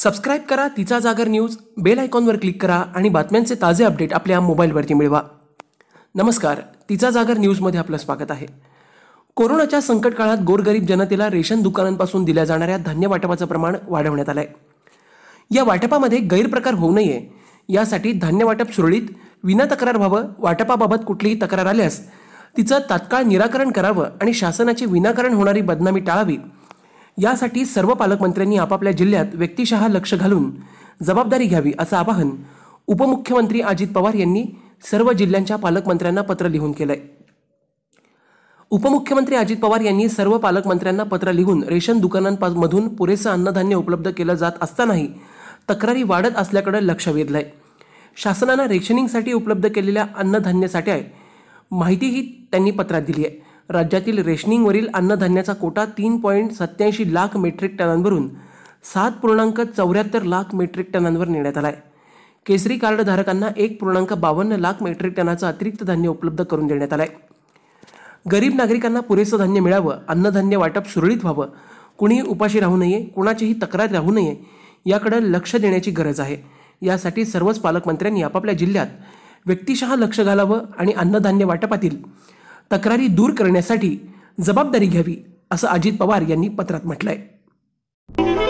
subscribe करा तिचा जागर न्यूज बेल आयकॉनवर क्लिक करा आणि बातम्यांचे ताजे अपडेट आपल्या मोबाईलवरती मिळवा नमस्कार तिचा जागर न्यूजमध्ये आपलं स्वागत आहे कोरोनाच्या संकट काळात गोरगरीब जनतेला रेशन दुकानांपासून दिल्या जाणाऱ्या धान्य वाटपाचं प्रमाण वाढवण्यात आलं आहे या वाटपामध्ये गैरप्रकार होऊ नये यासाठी धान्य वाटप सुरळीत विना तक्रार व्हावं वाटपाबाबत कुठलीही तक्रार आल्यास तिचं तात्काळ निराकरण करावं आणि शासनाची विनाकारण होणारी बदनामी टाळावी यासाठी सर्व पालकमंत्र्यांनी आपापल्या जिल्ह्यात व्यक्तिशः लक्ष घालून जबाबदारी घ्यावी असं आवाहन उपमुख्यमंत्री अजित पवार यांनी सर्व जिल्ह्यांच्या पालकमंत्र्यांना पत्र लिहून केलंय उपमुख्यमंत्री अजित पवार यांनी सर्व पालकमंत्र्यांना पत्र लिहून रेशन दुकानांमधून पुरेसं अन्नधान्य उपलब्ध केलं जात असतानाही तक्रारी वाढत असल्याकडे लक्ष वेधलंय शासनानं रेशनिंगसाठी उपलब्ध केलेल्या अन्नधान्यासाठी माहितीही त्यांनी पत्रात दिली आहे राज्यातील रेशनिंगवरील अन्नधान्याचा कोटा तीन पॉईंट सत्याऐंशी लाख मेट्रिक टनांवरून सात पूर्णांक चौऱ्याहत्तर लाख मेट्रिक टनांवर नेण्यात आला आहे केसरी कार्डधारकांना एक पूर्णांक बावन्न लाख मेट्रिक टनाचं अतिरिक्त धान्य उपलब्ध करून देण्यात आलं आहे गरीब नागरिकांना पुरेसं धान्य मिळावं अन्नधान्य वाटप सुरळीत व्हावं कुणीही उपाशी राहू नये कुणाचीही तक्रार राहू नये याकडे लक्ष देण्याची गरज आहे यासाठी सर्वच पालकमंत्र्यांनी आपापल्या जिल्ह्यात व्यक्तिशः लक्ष घालावं आणि अन्नधान्य वाटपातील तक्रारी दूर करण्यासाठी जबाबदारी घ्यावी असं अजित पवार यांनी पत्रात म्हटलंय